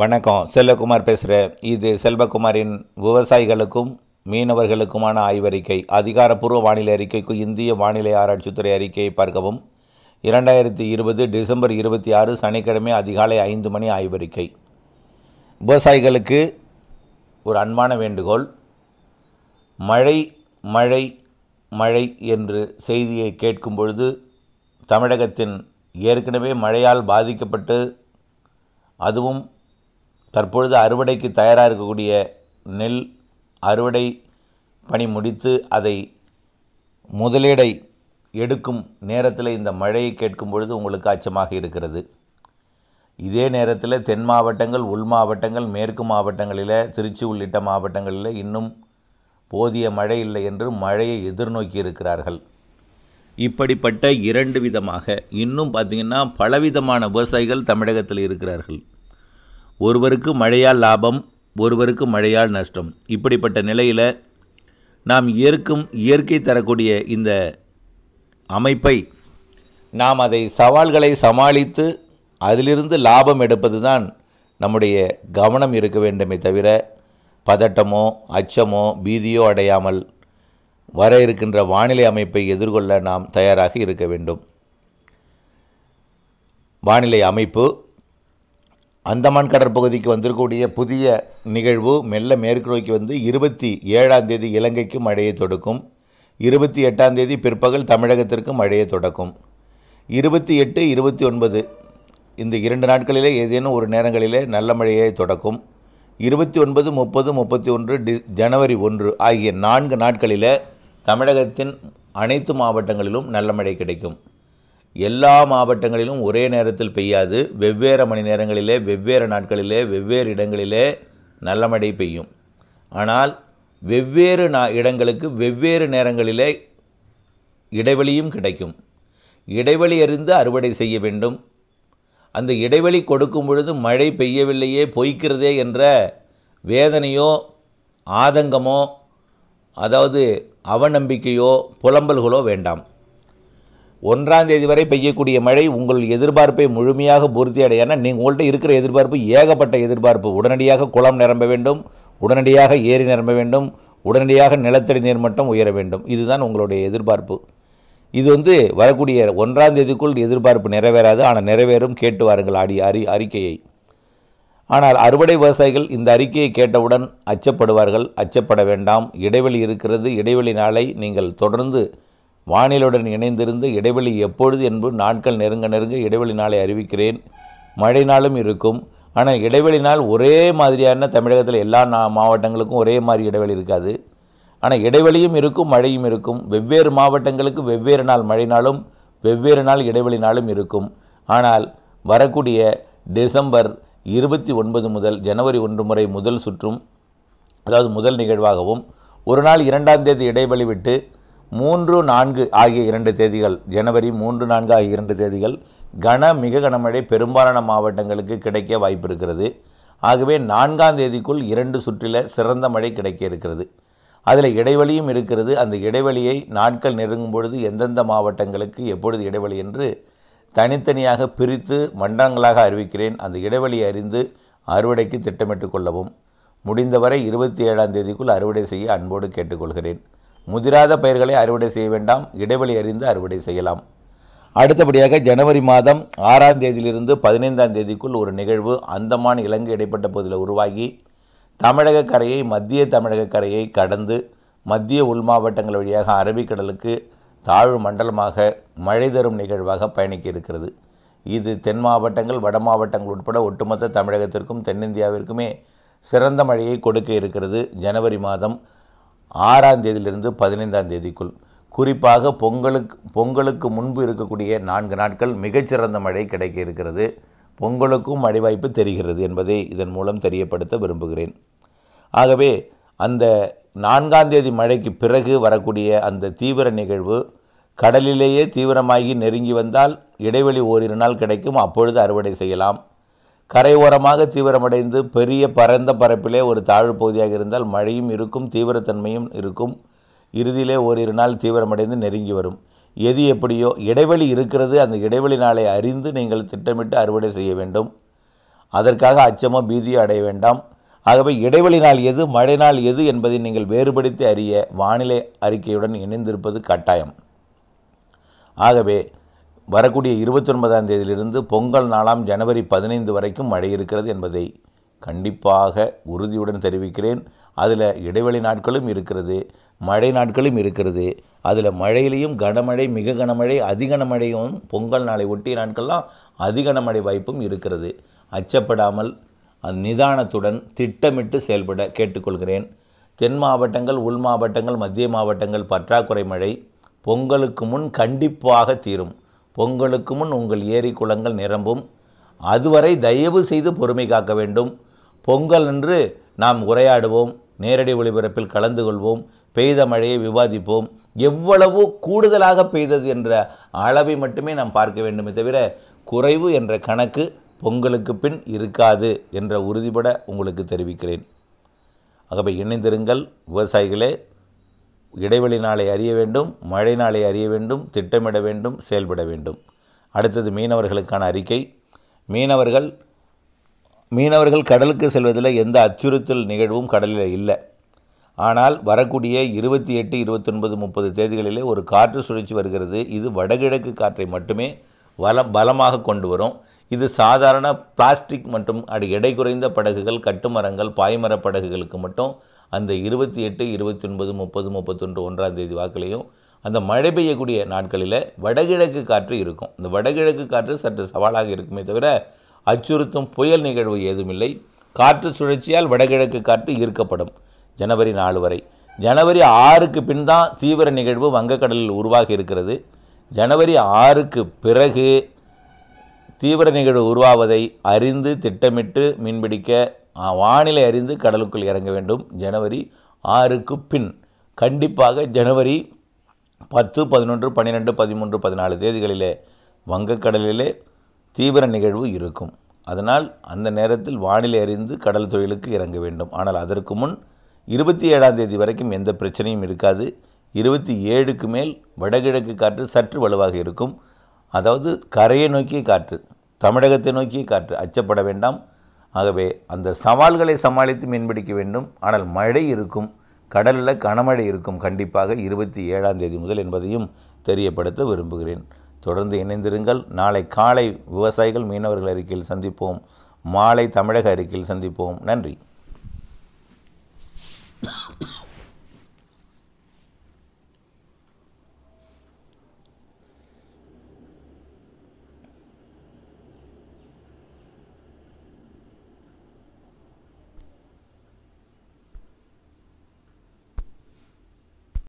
வணக்கம் செல்வகுமார் பேசுகிறேன் இது செல்வகுமாரின் விவசாயிகளுக்கும் மீனவர்களுக்குமான ஆய்வறிக்கை அதிகாரப்பூர்வ வானிலை அறிக்கைக்கு இந்திய வானிலை ஆராய்ச்சித்துறை அறிக்கையை பார்க்கவும் இரண்டாயிரத்தி இருபது டிசம்பர் இருபத்தி ஆறு சனிக்கிழமை அதிகாலை ஐந்து மணி ஆய்வறிக்கை விவசாயிகளுக்கு ஒரு அன்பான வேண்டுகோள் மழை மழை மழை என்று செய்தியை கேட்கும் பொழுது தமிழகத்தின் ஏற்கனவே மழையால் பாதிக்கப்பட்டு அதுவும் தற்பொழுது அறுவடைக்கு தயாராக இருக்கக்கூடிய நெல் அறுவடை பணி முடித்து அதை முதலீடை எடுக்கும் நேரத்தில் இந்த மழையை கேட்கும் பொழுது உங்களுக்கு அச்சமாக இருக்கிறது இதே நேரத்தில் தென் மாவட்டங்கள் உள் மாவட்டங்கள் மேற்கு மாவட்டங்களில் திருச்சி உள்ளிட்ட மாவட்டங்களில் இன்னும் போதிய மழை இல்லை என்று மழையை எதிர்நோக்கி இருக்கிறார்கள் இப்படிப்பட்ட இரண்டு விதமாக இன்னும் பார்த்திங்கன்னா பலவிதமான விவசாயிகள் தமிழகத்தில் இருக்கிறார்கள் ஒருவருக்கு மழையால் லாபம் ஒருவருக்கு மழையால் நஷ்டம் இப்படிப்பட்ட நிலையில் நாம் இயற்கும் இயற்கை தரக்கூடிய இந்த அமைப்பை நாம் அதை சவால்களை சமாளித்து அதிலிருந்து லாபம் எடுப்பது தான் நம்முடைய கவனம் இருக்க வேண்டுமே தவிர பதட்டமோ அச்சமோ பீதியோ அடையாமல் வர இருக்கின்ற வானிலை அமைப்பை எதிர்கொள்ள நாம் தயாராக இருக்க வேண்டும் வானிலை அமைப்பு அந்தமான் கடற்பகுதிக்கு வந்திருக்கக்கூடிய புதிய நிகழ்வு மெல்ல மேற்கு நோக்கி வந்து இருபத்தி ஏழாம் தேதி இலங்கைக்கும் மழையை தொடுக்கும் இருபத்தி எட்டாம் தேதி பிற்பகல் தமிழகத்திற்கு மழையை தொடக்கும் இருபத்தி எட்டு இருபத்தி ஒன்பது இந்த இரண்டு நாட்களிலே ஏதேனும் ஒரு நேரங்களிலே நல்ல மழையை தொடக்கும் இருபத்தி ஒன்பது முப்பது முப்பத்தி ஒன்று டி ஜனவரி ஒன்று ஆகிய நான்கு நாட்களில் தமிழகத்தின் அனைத்து மாவட்டங்களிலும் நல்ல மழை கிடைக்கும் எல்லா மாவட்டங்களிலும் ஒரே நேரத்தில் பெய்யாது வெவ்வேறு மணி நேரங்களிலே வெவ்வேறு நாட்களிலே வெவ்வேறு இடங்களிலே நல்ல மழை பெய்யும் ஆனால் வெவ்வேறு நா இடங்களுக்கு வெவ்வேறு நேரங்களிலே இடைவெளியும் கிடைக்கும் இடைவெளி அறிந்து அறுவடை செய்ய வேண்டும் அந்த இடைவெளி கொடுக்கும் பொழுது மழை பெய்யவில்லையே பொய்க்கிறதே என்ற வேதனையோ ஆதங்கமோ அதாவது அவநம்பிக்கையோ புலம்பல்களோ வேண்டாம் ஒன்றாம் தேதி வரை பெய்யக்கூடிய மழை உங்கள் எதிர்பார்ப்பை முழுமையாக பூர்த்தி அடையான நீங்கள் உங்கள்கிட்ட இருக்கிற எதிர்பார்ப்பு ஏகப்பட்ட எதிர்பார்ப்பு உடனடியாக குளம் நிரம்ப வேண்டும் உடனடியாக ஏரி நிரம்ப வேண்டும் உடனடியாக நிலத்தடி நீர்மட்டம் உயர வேண்டும் இதுதான் உங்களுடைய எதிர்பார்ப்பு இது வந்து வரக்கூடிய ஒன்றாம் தேதிக்குள் எதிர்பார்ப்பு நிறைவேறாது ஆனால் நிறைவேறும் கேட்டு வாருங்கள் அடி அறி அறிக்கையை ஆனால் அறுவடை விவசாயிகள் இந்த அறிக்கையை கேட்டவுடன் அச்சப்படுவார்கள் அச்சப்பட வேண்டாம் இடைவெளி இருக்கிறது இடைவெளி நாளை நீங்கள் தொடர்ந்து வானிலுடன் இணைந்திருந்து இடைவெளி எப்பொழுது என்பது நாட்கள் நெருங்க நெருங்க இடைவெளி நாளை அறிவிக்கிறேன் மழை நாளும் இருக்கும் ஆனால் இடைவெளி நாள் ஒரே மாதிரியான தமிழகத்தில் எல்லா நா மாவட்டங்களுக்கும் ஒரே மாதிரி இடைவெளி இருக்காது ஆனால் இடைவெளியும் இருக்கும் மழையும் இருக்கும் வெவ்வேறு மாவட்டங்களுக்கு வெவ்வேறு நாள் மழை நாளும் வெவ்வேறு நாள் இடைவெளி நாளும் இருக்கும் ஆனால் வரக்கூடிய டிசம்பர் இருபத்தி ஒன்பது முதல் ஜனவரி ஒன்று முறை முதல் சுற்றும் அதாவது முதல் நிகழ்வாகவும் ஒரு நாள் இரண்டாம் தேதி இடைவெளி விட்டு மூன்று நான்கு ஆகிய இரண்டு தேதிகள் ஜனவரி மூன்று நான்கு ஆகிய இரண்டு தேதிகள் கன மிக கனமழை பெரும்பாலான மாவட்டங்களுக்கு கிடைக்க வாய்ப்பு இருக்கிறது ஆகவே நான்காம் தேதிக்குள் இரண்டு சுற்றில சிறந்த மழை கிடைக்க இருக்கிறது அதில் இடைவெளியும் இருக்கிறது அந்த இடைவெளியை நாட்கள் நெருங்கும் பொழுது எந்தெந்த மாவட்டங்களுக்கு எப்பொழுது இடைவெளி என்று தனித்தனியாக பிரித்து மண்டங்களாக அறிவிக்கிறேன் அந்த இடைவெளி அறிந்து அறுவடைக்கு திட்டமிட்டு கொள்ளவும் முடிந்தவரை இருபத்தி ஏழாம் தேதிக்குள் அறுவடை செய்ய அன்போடு கேட்டுக்கொள்கிறேன் முதிராத பயிர்களை அறுவடை செய்ய வேண்டாம் இடைவெளி அறிந்து அறுவடை செய்யலாம் அடுத்தபடியாக ஜனவரி மாதம் ஆறாம் தேதியிலிருந்து பதினைந்தாம் தேதிக்குள் ஒரு நிகழ்வு அந்தமான் இலங்கை இடைப்பட்ட பகுதியில் உருவாகி தமிழக கரையை மத்திய தமிழக கரையை கடந்து மத்திய உள் மாவட்டங்கள் வழியாக அரபிக்கடலுக்கு தாழ்வு மண்டலமாக மழை தரும் நிகழ்வாக பயணிக்க இருக்கிறது இது தென் மாவட்டங்கள் வட மாவட்டங்கள் உட்பட ஒட்டுமொத்த தமிழகத்திற்கும் தென்னிந்தியாவிற்குமே சிறந்த மழையை கொடுக்க இருக்கிறது ஜனவரி மாதம் ஆறாம் தேதியிலிருந்து பதினைந்தாம் தேதிக்குள் குறிப்பாக பொங்கலுக்கு பொங்கலுக்கு முன்பு இருக்கக்கூடிய நான்கு நாட்கள் மிகச்சிறந்த மழை கிடைக்க இருக்கிறது பொங்கலுக்கும் மழை வாய்ப்பு தெரிகிறது என்பதை இதன் மூலம் தெரியப்படுத்த விரும்புகிறேன் ஆகவே அந்த நான்காம் தேதி மழைக்கு பிறகு வரக்கூடிய அந்த தீவிர நிகழ்வு கடலிலேயே தீவிரமாகி நெருங்கி வந்தால் இடைவெளி ஓரிரு நாள் கிடைக்கும் அப்பொழுது அறுவடை செய்யலாம் கரையோரமாக தீவிரமடைந்து பெரிய பரந்த பரப்பிலே ஒரு தாழ்வு பகுதியாக இருந்தால் மழையும் இருக்கும் தீவிரத்தன்மையும் இருக்கும் இறுதியிலே ஓரிரு நாள் தீவிரமடைந்து நெருங்கி வரும் எது எப்படியோ இடைவெளி இருக்கிறது அந்த இடைவெளி நாளை அறிந்து நீங்கள் திட்டமிட்டு அறுவடை செய்ய வேண்டும் அதற்காக அச்சமோ பீதியோ அடைய வேண்டாம் ஆகவே இடைவெளி நாள் எது மழை நாள் எது என்பதை நீங்கள் வேறுபடுத்தி அறிய வானிலை அறிக்கையுடன் இணைந்திருப்பது கட்டாயம் ஆகவே வரக்கூடிய இருபத்தி ஒன்பதாம் தேதியிலிருந்து பொங்கல் நாளாம் ஜனவரி பதினைந்து வரைக்கும் மழை இருக்கிறது என்பதை கண்டிப்பாக உறுதியுடன் தெரிவிக்கிறேன் அதில் இடைவெளி நாட்களும் இருக்கிறது மழை நாட்களும் இருக்கிறது அதில் மழையிலையும் கனமழை மிக கனமழை அதிகனமழையும் பொங்கல் நாளை ஒட்டிய நாட்கள்லாம் அதிகனமழை வாய்ப்பும் இருக்கிறது அச்சப்படாமல் நிதானத்துடன் திட்டமிட்டு செயல்பட கேட்டுக்கொள்கிறேன் தென் மாவட்டங்கள் உள் மாவட்டங்கள் மத்திய மாவட்டங்கள் பற்றாக்குறை மழை பொங்கலுக்கு முன் கண்டிப்பாக தீரும் பொங்கலுக்கு முன் உங்கள் ஏரி குளங்கள் நிரம்பும் அதுவரை தயவு செய்து பொறுமை காக்க வேண்டும் பொங்கல் என்று நாம் உரையாடுவோம் நேரடி ஒளிபரப்பில் கலந்து கொள்வோம் பெய்த மழையை விவாதிப்போம் எவ்வளவு கூடுதலாக பெய்தது என்ற அளவை மட்டுமே நாம் பார்க்க வேண்டுமே தவிர குறைவு என்ற கணக்கு பொங்கலுக்கு பின் இருக்காது என்ற உறுதிபட உங்களுக்கு தெரிவிக்கிறேன் ஆகவே இணைந்திருங்கள் விவசாயிகளே இடைவெளி நாளை அறிய வேண்டும் மழை நாளை அறிய வேண்டும் திட்டமிட வேண்டும் செயல்பட வேண்டும் அடுத்தது மீனவர்களுக்கான அறிக்கை மீனவர்கள் மீனவர்கள் கடலுக்கு செல்வதில் எந்த அச்சுறுத்தல் நிகழ்வும் கடலில் இல்லை ஆனால் வரக்கூடிய இருபத்தி எட்டு இருபத்தொன்பது முப்பது தேதிகளிலே ஒரு காற்று சுழற்சி வருகிறது இது வடகிழக்கு காற்றை மட்டுமே வலம் பலமாக கொண்டு வரும் இது சாதாரண பிளாஸ்டிக் மற்றும் அடி எடை குறைந்த படகுகள் கட்டுமரங்கள் பாய்மர படகுகளுக்கு மட்டும் அந்த இருபத்தி எட்டு இருபத்தி ஒன்பது முப்பது முப்பத்தொன்று ஒன்றாம் தேதி வாக்கிலையும் அந்த மழை பெய்யக்கூடிய நாட்களில் வடகிழக்கு காற்று இருக்கும் இந்த வடகிழக்கு காற்று சற்று சவாலாக இருக்குமே தவிர அச்சுறுத்தும் புயல் நிகழ்வு ஏதுமில்லை காற்று சுழற்சியால் வடகிழக்கு காற்று ஈர்க்கப்படும் ஜனவரி நாலு வரை ஜனவரி ஆறுக்கு பின் தான் தீவிர நிகழ்வு வங்கக்கடலில் உருவாகி இருக்கிறது ஜனவரி ஆறுக்கு பிறகு தீவிர நிகழ்வு உருவாவதை அறிந்து திட்டமிட்டு மீன்பிடிக்க வானிலை அறிந்து கடலுக்குள் இறங்க வேண்டும் ஜனவரி ஆறுக்கு பின் கண்டிப்பாக ஜனவரி பத்து பதினொன்று பன்னிரெண்டு பதிமூன்று பதினாலு தேதிகளிலே வங்கக்கடலிலே தீவிர நிகழ்வு இருக்கும் அதனால் அந்த நேரத்தில் வானிலை அறிந்து கடல் தொழிலுக்கு இறங்க வேண்டும் ஆனால் அதற்கு முன் இருபத்தி ஏழாம் தேதி வரைக்கும் எந்த பிரச்சனையும் இருக்காது இருபத்தி ஏழுக்கு மேல் வடகிழக்கு காற்று சற்று வலுவாக இருக்கும் அதாவது கரையை நோக்கிய காற்று தமிழகத்தை நோக்கிய காற்று அச்சப்பட வேண்டாம் ஆகவே அந்த சவால்களை சமாளித்து மீன்பிடிக்க வேண்டும் ஆனால் மழை இருக்கும் கடலில் கனமழை இருக்கும் கண்டிப்பாக இருபத்தி ஏழாம் தேதி முதல் என்பதையும் தெரியப்படுத்த விரும்புகிறேன் தொடர்ந்து இணைந்திருங்கள் நாளை காலை விவசாயிகள் மீனவர்கள் அறிக்கையில் சந்திப்போம் மாலை தமிழக அறிக்கையில் சந்திப்போம் நன்றி